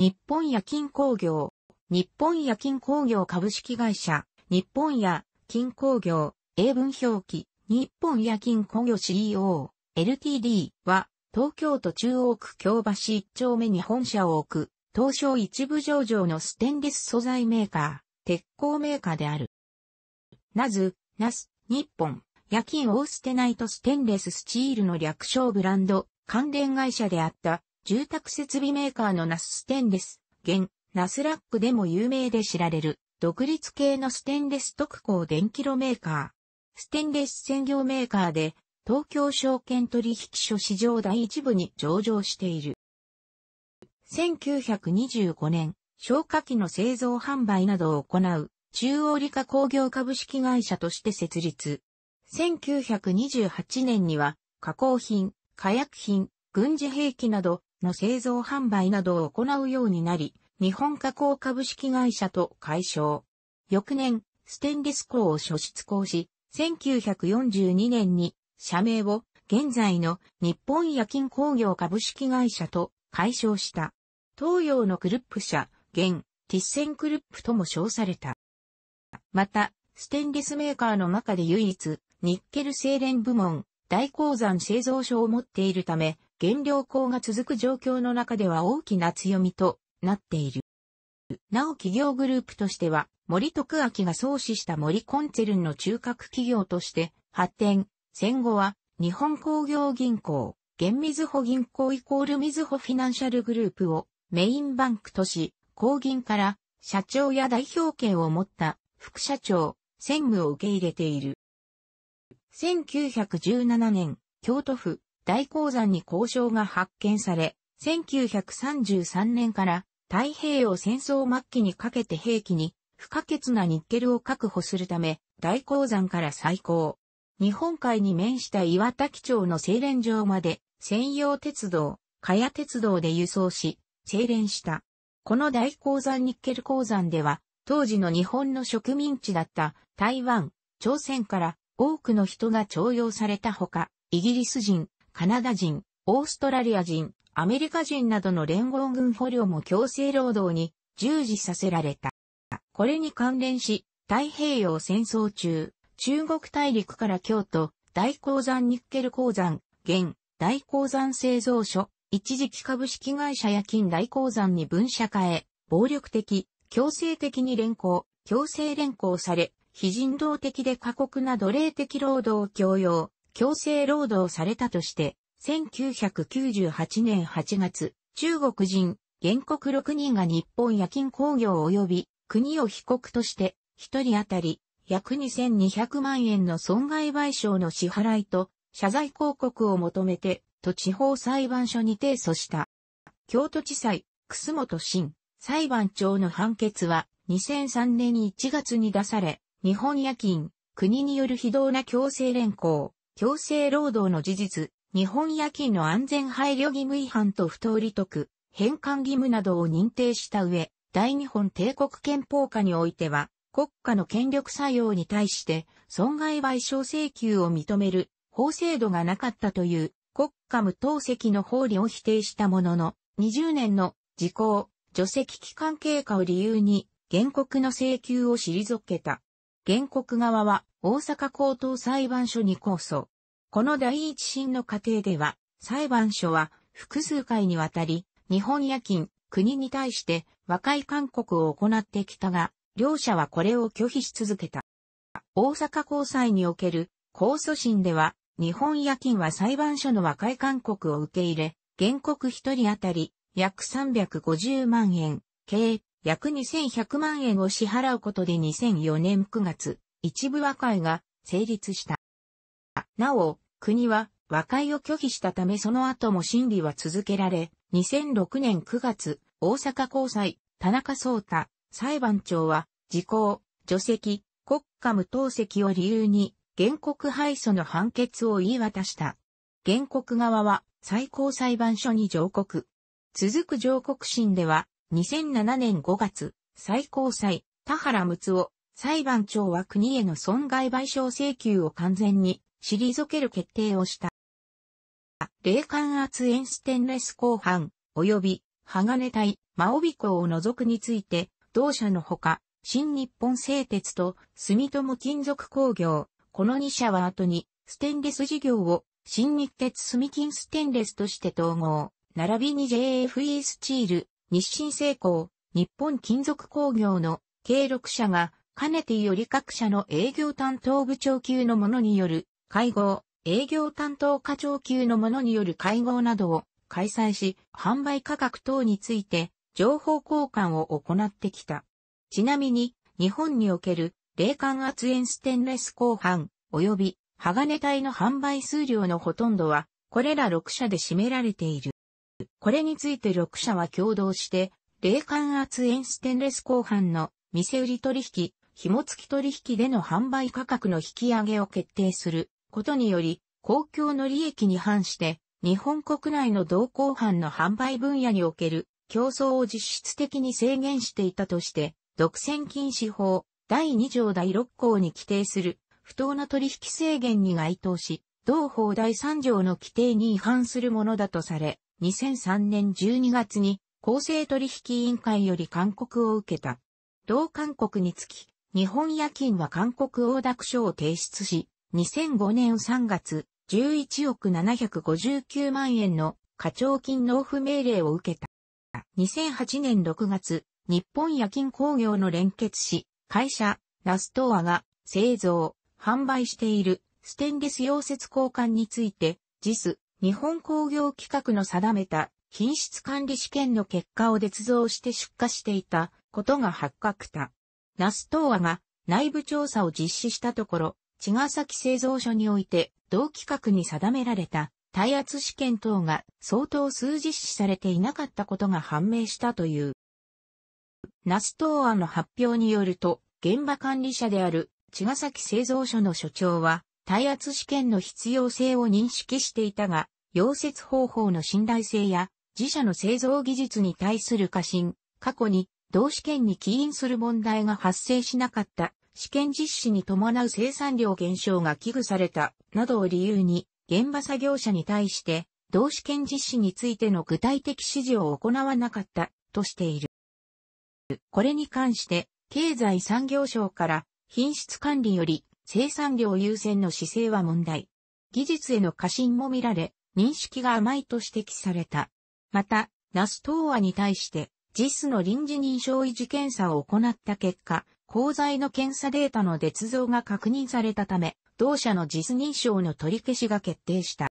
日本冶金工業、日本冶金工業株式会社、日本冶金工業、英文表記、日本冶金工業 CEO、LTD は、東京都中央区京橋1丁目に本社を置く、東証一部上場のステンレス素材メーカー、鉄鋼メーカーである。なず、ナス、日本、夜勤オーステナイトステンレススチールの略称ブランド、関連会社であった、住宅設備メーカーのナスステンレス、現、ナスラックでも有名で知られる、独立系のステンレス特攻電気炉メーカー。ステンレス専業メーカーで、東京証券取引所市場第一部に上場している。1925年、消火器の製造販売などを行う、中央理科工業株式会社として設立。1928年には、加工品、火薬品、軍事兵器など、の製造販売などを行うようになり、日本加工株式会社と解消。翌年、ステンレス工を初出工し、1942年に社名を現在の日本夜勤工業株式会社と解消した。東洋のクルップ社、現、ティッセンクルップとも称された。また、ステンレスメーカーの中で唯一、ニッケル精錬部門、大鉱山製造所を持っているため、減量校が続く状況の中では大きな強みとなっている。なお企業グループとしては、森徳明が創始した森コンツェルンの中核企業として発展、戦後は日本工業銀行、現水保銀行イコール水保フィナンシャルグループをメインバンクとし、工銀から社長や代表権を持った副社長、専務を受け入れている。1917年、京都府大鉱山に鉱床が発見され、1933年から太平洋戦争末期にかけて兵器に不可欠なニッケルを確保するため、大鉱山から再興。日本海に面した岩滝町の精錬場まで専用鉄道、加谷鉄道で輸送し、精錬した。この大鉱山ニッケル鉱山では、当時の日本の植民地だった台湾、朝鮮から多くの人が徴用されたほか、イギリス人、カナダ人、オーストラリア人、アメリカ人などの連合軍捕虜も強制労働に従事させられた。これに関連し、太平洋戦争中、中国大陸から京都、大鉱山ニッケル鉱山、現、大鉱山製造所、一時期株式会社や近大鉱山に分社化へ、暴力的、強制的に連行、強制連行され、非人道的で過酷な奴隷的労働を強要、強制労働されたとして、1998年8月、中国人、原告6人が日本夜勤工業及び国を被告として、1人当たり約2200万円の損害賠償の支払いと謝罪広告を求めて、都地方裁判所に提訴した。京都地裁、楠本新、裁判長の判決は2003年1月に出され、日本夜勤、国による非道な強制連行、強制労働の事実、日本夜勤の安全配慮義務違反と不当利得、返還義務などを認定した上、大日本帝国憲法下においては、国家の権力作用に対して損害賠償請求を認める法制度がなかったという国家無党席の法理を否定したものの、20年の時効、除籍期間経過を理由に原告の請求を退けた。原告側は大阪高等裁判所に控訴。この第一審の過程では、裁判所は複数回にわたり、日本夜勤、国に対して和解勧告を行ってきたが、両者はこれを拒否し続けた。大阪高裁における控訴審では、日本夜勤は裁判所の和解勧告を受け入れ、原告一人当たり約350万円、計約2100万円を支払うことで2004年9月、一部和解が成立した。なお、国は和解を拒否したためその後も審理は続けられ、2006年9月、大阪高裁、田中聡太、裁判長は、時効、除籍、国家無党籍を理由に、原告敗訴の判決を言い渡した。原告側は、最高裁判所に上告。続く上告審では、2007年5月、最高裁、田原睦夫、裁判長は国への損害賠償請求を完全に退ける決定をした。冷感圧塩ステンレス鋼板、及び鋼体、オビコを除くについて、同社のほか、新日本製鉄と住友金属工業、この2社は後に、ステンレス事業を新日鉄住金ステンレスとして統合、並びに JFE スチール、日清製鋼、日本金属工業の計6社が、かねてより各社の営業担当部長級の者による会合、営業担当課長級の者による会合などを開催し、販売価格等について情報交換を行ってきた。ちなみに、日本における冷感圧塩ステンレス鋼板及び鋼体の販売数量のほとんどは、これら6社で占められている。これについて6社は共同して、冷感圧塩ステンレス鋼板の店売り取引、紐付き取引での販売価格の引き上げを決定することにより、公共の利益に反して、日本国内の同行犯の販売分野における競争を実質的に制限していたとして、独占禁止法第2条第6項に規定する不当な取引制限に該当し、同法第3条の規定に違反するものだとされ、2003年12月に公正取引委員会より勧告を受けた。同勧告につき、日本夜勤は勧告応諾書を提出し、2005年3月、11億759万円の課徴金納付命令を受けた。2008年6月、日本夜勤工業の連結し、会社、ラストアが製造、販売しているステンレス溶接交換について、JIS、日本工業規格の定めた品質管理試験の結果を捏造して出荷していたことが発覚た。ナストアが内部調査を実施したところ、茅ヶ崎製造所において、同規格に定められた、耐圧試験等が相当数実施されていなかったことが判明したという。ナス東亜の発表によると、現場管理者である茅ヶ崎製造所の所長は、耐圧試験の必要性を認識していたが、溶接方法の信頼性や、自社の製造技術に対する過信、過去に同試験に起因する問題が発生しなかった試験実施に伴う生産量減少が危惧された、などを理由に、現場作業者に対して、同試験実施についての具体的指示を行わなかった、としている。これに関して、経済産業省から、品質管理より生産量優先の姿勢は問題。技術への過信も見られ、認識が甘いと指摘された。また、ナス東亜に対して、JIS の臨時認証維持検査を行った結果、鋼材の検査データの捏造が確認されたため、同社の実認証の取り消しが決定した。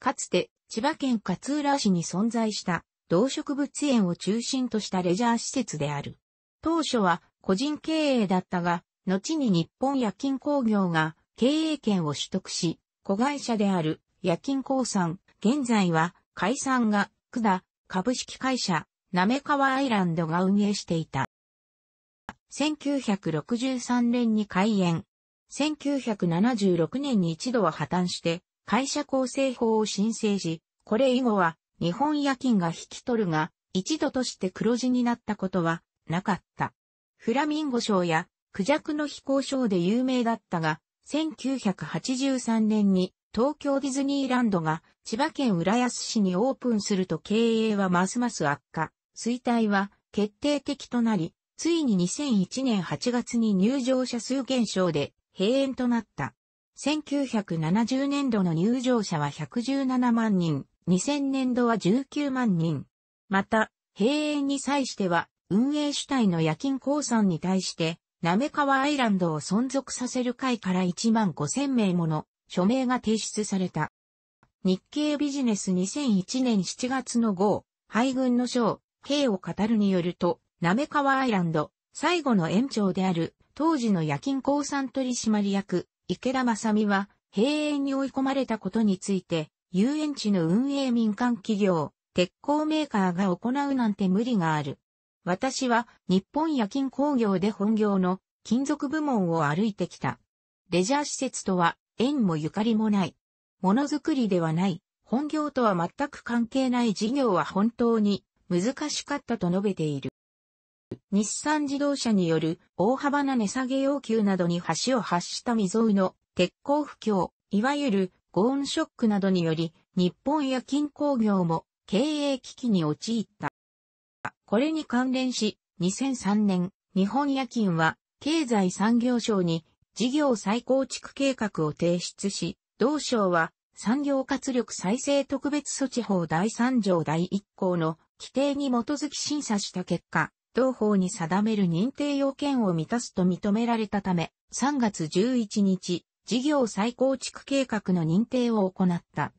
かつて、千葉県勝浦市に存在した動植物園を中心としたレジャー施設である。当初は個人経営だったが、後に日本夜勤工業が経営権を取得し、子会社である夜勤興産、現在は解散が、管株式会社、滑川アイランドが運営していた。1963年に開園。1976年に一度は破綻して、会社構成法を申請し、これ以後は日本夜勤が引き取るが、一度として黒字になったことはなかった。フラミンゴ賞やクジャクの飛行賞で有名だったが、1983年に東京ディズニーランドが千葉県浦安市にオープンすると経営はますます悪化、衰退は決定的となり、ついに2001年8月に入場者数減少で閉園となった。1970年度の入場者は117万人、2000年度は19万人。また、閉園に際しては、運営主体の夜勤交算に対して、なめかわアイランドを存続させる会から1万5000名もの署名が提出された。日経ビジネス2001年7月の号、配軍の章、経を語るによると、ナメカワアイランド、最後の園長である、当時の夜勤鉱産取締役、池田正美は、閉園に追い込まれたことについて、遊園地の運営民間企業、鉄鋼メーカーが行うなんて無理がある。私は日本夜勤工業で本業の金属部門を歩いてきた。レジャー施設とは縁もゆかりもない。ものづくりではない。本業とは全く関係ない事業は本当に難しかったと述べている。日産自動車による大幅な値下げ要求などに橋を発した未曾有の鉄鋼不況、いわゆるゴーンショックなどにより、日本や金工業も経営危機に陥った。これに関連し、2003年、日本夜勤は経済産業省に事業再構築計画を提出し、同省は産業活力再生特別措置法第3条第1項の規定に基づき審査した結果、同法に定める認定要件を満たすと認められたため、3月11日、事業再構築計画の認定を行った。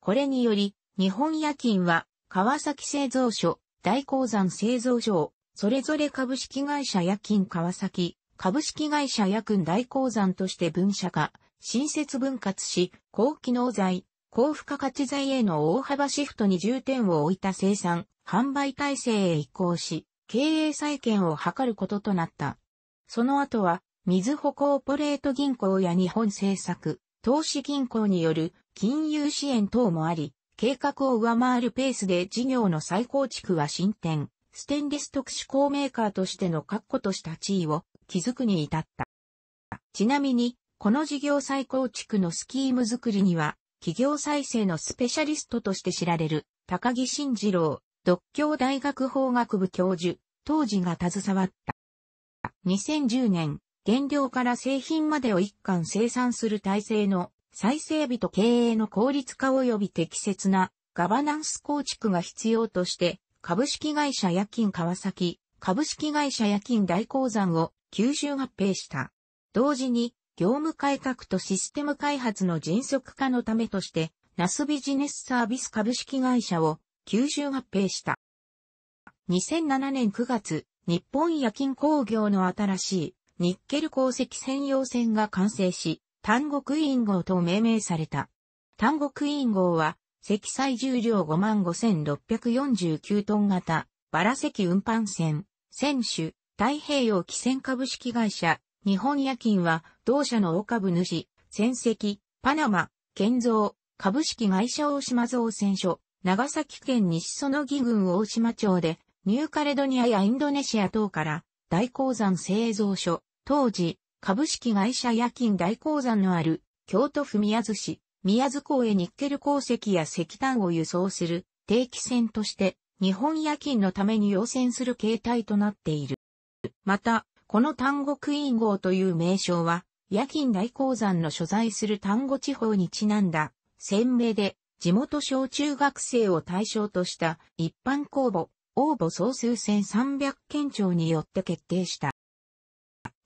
これにより、日本夜勤は、川崎製造所、大鉱山製造所それぞれ株式会社夜勤川崎、株式会社夜勤大鉱山として分社化、新設分割し、高機能材、高付加価値材への大幅シフトに重点を置いた生産、販売体制へ移行し、経営再建を図ることとなった。その後は、水穂コーポレート銀行や日本政策、投資銀行による金融支援等もあり、計画を上回るペースで事業の再構築は進展、ステンレス特殊鋼メーカーとしての確固とした地位を築くに至った。ちなみに、この事業再構築のスキーム作りには、企業再生のスペシャリストとして知られる、高木慎二郎、独協大学法学部教授、当時が携わった。2010年、原料から製品までを一貫生産する体制の再整備と経営の効率化及び適切なガバナンス構築が必要として、株式会社夜勤川崎、株式会社夜勤大鉱山を吸収合併した。同時に、業務改革とシステム開発の迅速化のためとして、ナスビジネスサービス株式会社を吸収合併した。2007年9月、日本夜勤工業の新しいニッケル鉱石専用船が完成し、単国委員号と命名された。単国委員号は、積載重量55,649トン型、バラ石運搬船、船主、太平洋汽船株式会社、日本夜勤は、同社の大株主、船籍、パナマ、建造、株式会社大島造船所、長崎県西園木郡大島町で、ニューカレドニアやインドネシア等から、大鉱山製造所、当時、株式会社夜勤大鉱山のある、京都府宮津市、宮津港へニッケル鉱石や石炭を輸送する、定期船として、日本夜勤のために要請する形態となっている。また、この単語クイーン号という名称は、夜勤大鉱山の所在する単語地方にちなんだ、鮮明で地元小中学生を対象とした一般公募、応募総数1300件庁によって決定した。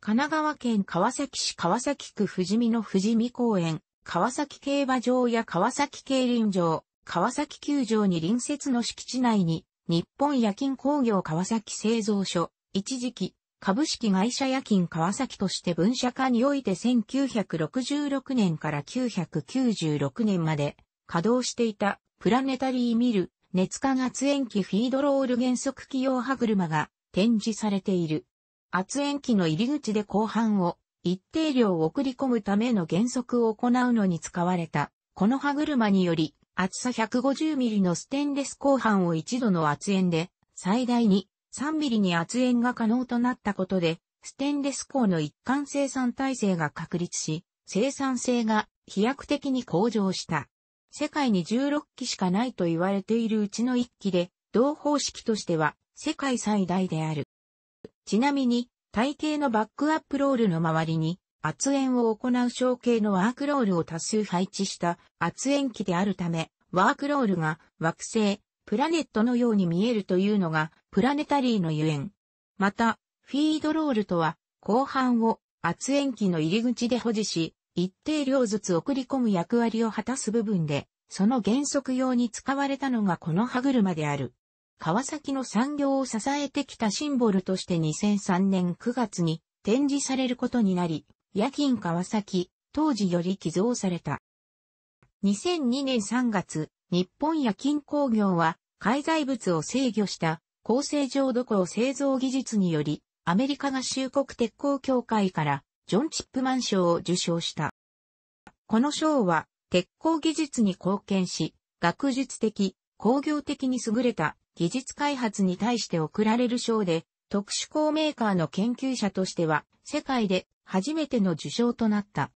神奈川県川崎市川崎区富士見の富士見公園、川崎競馬場や川崎競輪場、川崎球場に隣接の敷地内に、日本夜勤工業川崎製造所、一時期、株式会社夜勤川崎として分社化において1966年から996年まで稼働していたプラネタリーミル、熱化圧延機フィードロール減速機用歯車が展示されている。圧延機の入り口で後半を一定量送り込むための減速を行うのに使われた。この歯車により、厚さ1 5 0ミリのステンレス後半を1度の圧延で、最大に 3mm に圧延が可能となったことで、ステンレス鋼の一貫生産体制が確立し、生産性が飛躍的に向上した。世界に16機しかないと言われているうちの1機で、同方式としては世界最大である。ちなみに、体系のバックアップロールの周りに、圧縁を行う小型のワークロールを多数配置した圧縁機であるため、ワークロールが惑星、プラネットのように見えるというのがプラネタリーのゆえん。また、フィードロールとは、後半を圧縁機の入り口で保持し、一定量ずつ送り込む役割を果たす部分で、その原則用に使われたのがこの歯車である。川崎の産業を支えてきたシンボルとして2003年9月に展示されることになり、夜勤川崎、当時より寄贈された。2002年3月、日本夜勤工業は、介在物を制御した、高上どこを製造技術により、アメリカ合衆国鉄鋼協会から、ジョン・チップマン賞を受賞した。この賞は、鉄鋼技術に貢献し、学術的、工業的に優れた技術開発に対して贈られる賞で、特殊鋼メーカーの研究者としては、世界で初めての受賞となった。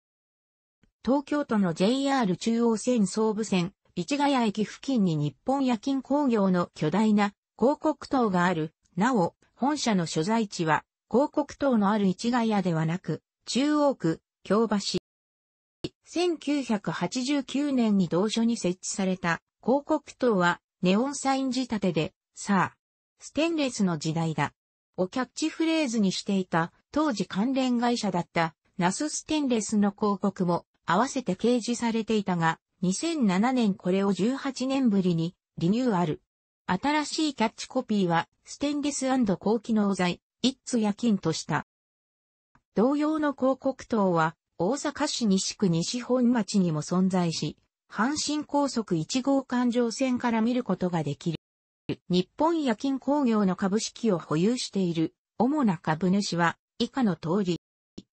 東京都の JR 中央線総武線、市ヶ谷駅付近に日本夜勤工業の巨大な広告塔がある。なお、本社の所在地は広告塔のある市ヶ谷ではなく、中央区、京橋。1989年に同所に設置された広告塔はネオンサイン仕立てで、さあ、ステンレスの時代だ。をキャッチフレーズにしていた当時関連会社だったナスステンレスの広告も合わせて掲示されていたが、2007年これを18年ぶりにリニューアル。新しいキャッチコピーはステンレス高機能材、一通夜勤とした。同様の広告塔は、大阪市西区西本町にも存在し、阪神高速1号環状線から見ることができる。日本夜勤工業の株式を保有している主な株主は以下の通り、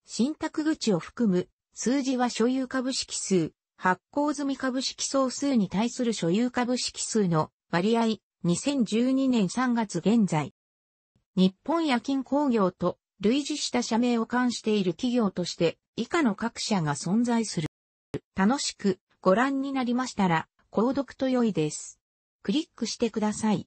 信託口を含む数字は所有株式数、発行済み株式総数に対する所有株式数の割合2012年3月現在。日本夜勤工業と類似した社名を冠している企業として以下の各社が存在する。楽しくご覧になりましたら、購読と良いです。クリックしてください。